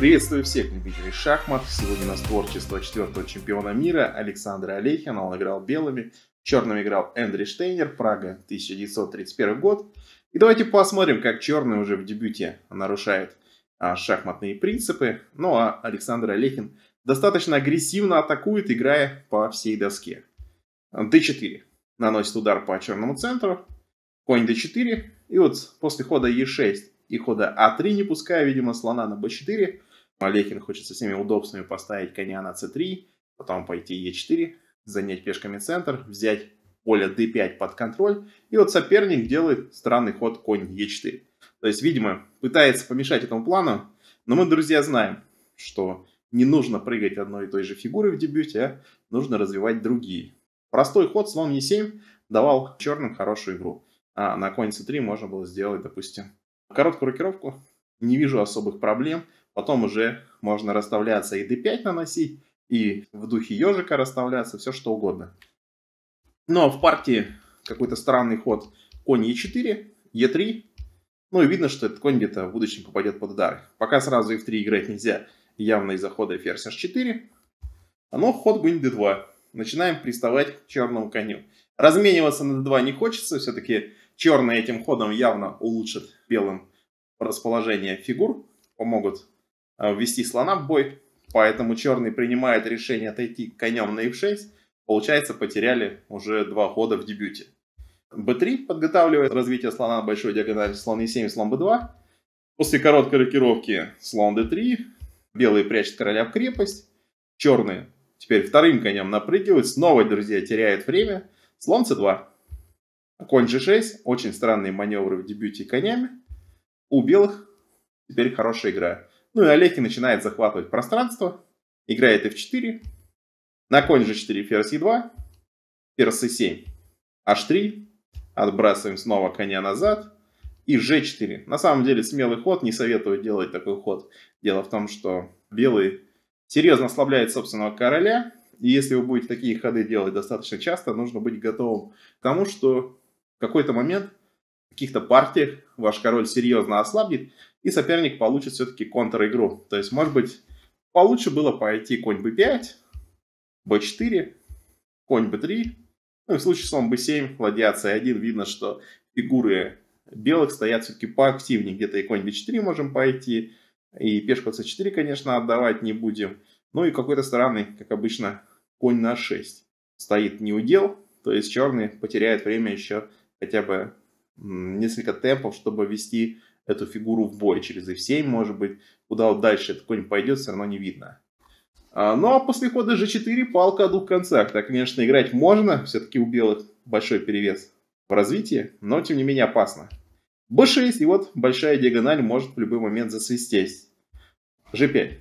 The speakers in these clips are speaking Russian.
Приветствую всех любителей шахмат. Сегодня у нас творчество четвертого чемпиона мира Александра Олехина. Он играл белыми, черными играл Эндри Штейнер, Прага, 1931 год. И давайте посмотрим, как черный уже в дебюте нарушает а, шахматные принципы. Ну а Александр Олехин достаточно агрессивно атакует, играя по всей доске. d4 наносит удар по черному центру, конь d4, и вот после хода e6 и хода а3, не пуская, видимо, слона на b4, Малехин хочет со всеми удобствами поставить коня на c3, потом пойти e4, занять пешками центр, взять поле d5 под контроль, и вот соперник делает странный ход конь e4. То есть, видимо, пытается помешать этому плану, но мы, друзья, знаем, что не нужно прыгать одной и той же фигурой в дебюте, а нужно развивать другие. Простой ход слон e7 давал черным хорошую игру. А на конь c3 можно было сделать, допустим, короткую рокировку. Не вижу особых проблем. Потом уже можно расставляться и d5 наносить, и в духе ежика расставляться, все что угодно. Но в партии какой-то странный ход конь e4, e3. Ну и видно, что этот конь где-то в будущем попадет под удар. Пока сразу f3 играть нельзя, явно из-за хода ферзь h4. Но ход гунь d2. Начинаем приставать к черному коню. Размениваться на d2 не хочется, все-таки черные этим ходом явно улучшат белым расположение фигур, помогут Э, ввести слона в бой, поэтому черный принимает решение отойти конем на f6, получается потеряли уже два хода в дебюте. b3 подготавливает развитие слона на большой диагонали слон e7, слон b2. После короткой рокировки слон d3, белые прячут короля в крепость, черные теперь вторым конем напрыгивают, снова, друзья, теряют время, слон c2. Конь g6, очень странные маневры в дебюте конями. У белых теперь хорошая игра. Ну и Олеки начинает захватывать пространство, играет f4, на конь же 4 ферзь e2, ферзь c7, h3, отбрасываем снова коня назад, и g4. На самом деле смелый ход, не советую делать такой ход. Дело в том, что белый серьезно ослабляет собственного короля, и если вы будете такие ходы делать достаточно часто, нужно быть готовым к тому, что в какой-то момент каких-то партиях ваш король серьезно ослабнет, и соперник получит все-таки контр-игру. То есть, может быть, получше было пойти конь b5, b4, конь b3, ну и в случае слон b7, ладья c1, видно, что фигуры белых стоят все-таки поактивнее. Где-то и конь b4 можем пойти, и пешку c4, конечно, отдавать не будем. Ну и какой-то странный, как обычно, конь на 6 стоит не удел, то есть черные потеряют время еще хотя бы несколько темпов, чтобы ввести эту фигуру в бой через f7, может быть, куда вот дальше этот конь пойдет, все равно не видно. А, ну а после хода g4 палка о двух концах. Так, конечно, играть можно, все-таки у белых большой перевес в развитии, но тем не менее опасно. b6, и вот большая диагональ может в любой момент засвистеть. g5.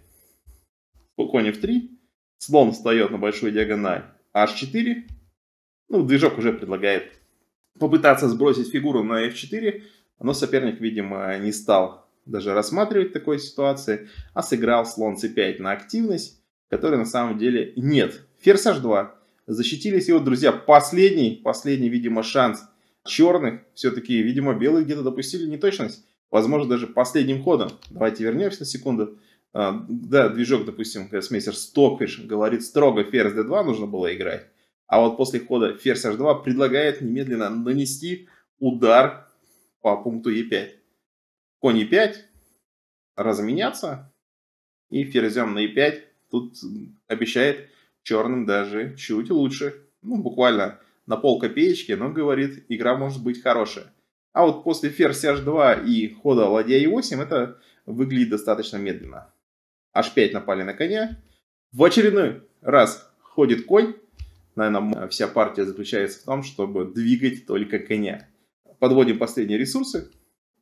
Конь f3. Слон встает на большую диагональ. h4. Ну, движок уже предлагает попытаться сбросить фигуру на f4, но соперник, видимо, не стал даже рассматривать такой ситуации, а сыграл слон c5 на активность, которой на самом деле нет. Ферзь h2. Защитились его, друзья, последний, последний, видимо, шанс черных. Все-таки, видимо, белые где-то допустили неточность. Возможно, даже последним ходом. Давайте вернемся на секунду. А, да, движок, допустим, смейсер Стокфиш говорит строго ферзь d2 нужно было играть. А вот после хода ферзь h2 предлагает немедленно нанести удар по пункту e5. Конь e5, разменяться, и ферзем на e5 тут обещает черным даже чуть лучше. Ну, буквально на пол копеечки, но говорит, игра может быть хорошая. А вот после ферзь h2 и хода ладья e8 это выглядит достаточно медленно. h5 напали на коня. В очередной раз ходит конь наверное, вся партия заключается в том, чтобы двигать только коня. Подводим последние ресурсы.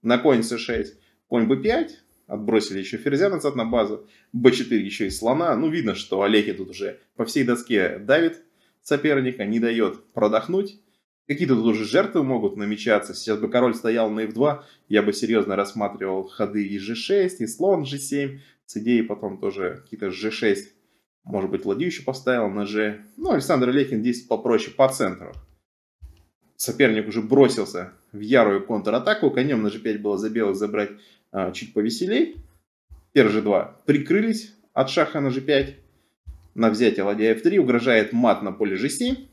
На конь c6, конь b5, отбросили еще ферзя назад на базу, b4 еще и слона. Ну, видно, что Олехи тут уже по всей доске давит соперника, не дает продохнуть. Какие-то тут уже жертвы могут намечаться. Сейчас бы король стоял на f2, я бы серьезно рассматривал ходы и g6, и слон g7, с идеей потом тоже какие-то g6 может быть, Владимир еще поставил на Ж. Ну, Александр Лехин действует попроще по центру. Соперник уже бросился в ярую контратаку. Конем на G5 было за белых забрать а, чуть повеселей. Первые же два прикрылись от шаха на G5. На взятие ладья F3 угрожает мат на поле G7.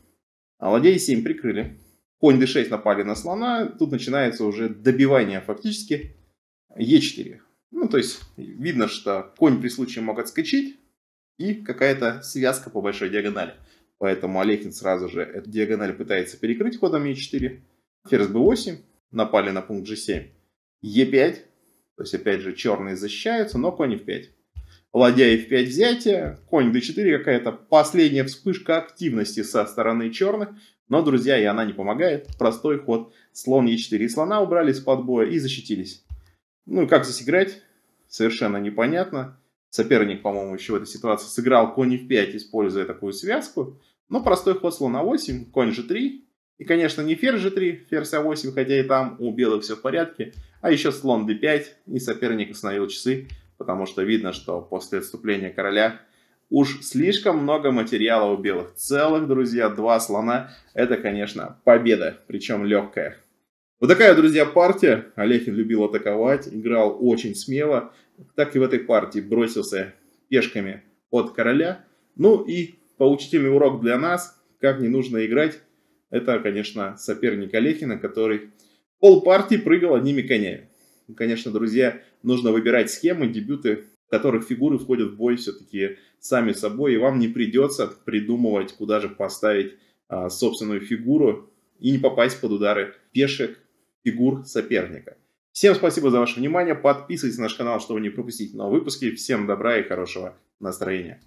А ладья E7 прикрыли. Конь D6 напали на слона. Тут начинается уже добивание фактически E4. Ну, то есть, видно, что конь при случае мог отскочить и какая-то связка по большой диагонали. Поэтому Олехин сразу же эту диагональ пытается перекрыть ходом Е4. Ферзь b8, напали на пункт g7. Е5, то есть опять же черные защищаются, но конь f5. Ладья f5 взятие, конь d4 какая-то последняя вспышка активности со стороны черных. Но, друзья, и она не помогает. Простой ход. Слон e4 и слона убрали из-под боя и защитились. Ну, и как здесь играть? Совершенно непонятно. Соперник, по-моему, еще в этой ситуации сыграл конь f5, используя такую связку. Но ну, простой ход слона a8, конь g3. И, конечно, не ферзь g3, ферзь a8, а хотя и там у белых все в порядке. А еще слон d5, и соперник остановил часы, потому что видно, что после отступления короля уж слишком много материала у белых. Целых, друзья, два слона. Это, конечно, победа, причем легкая. Вот такая, друзья, партия. Олехин любил атаковать, играл очень смело. Так и в этой партии бросился пешками от короля. Ну и поучительный урок для нас, как не нужно играть. Это, конечно, соперник Олехина, который пол партии прыгал одними конями. Конечно, друзья, нужно выбирать схемы, дебюты, в которых фигуры входят в бой все-таки сами собой, и вам не придется придумывать, куда же поставить а, собственную фигуру и не попасть под удары пешек фигур соперника. Всем спасибо за ваше внимание. Подписывайтесь на наш канал, чтобы не пропустить новые выпуски. Всем добра и хорошего настроения.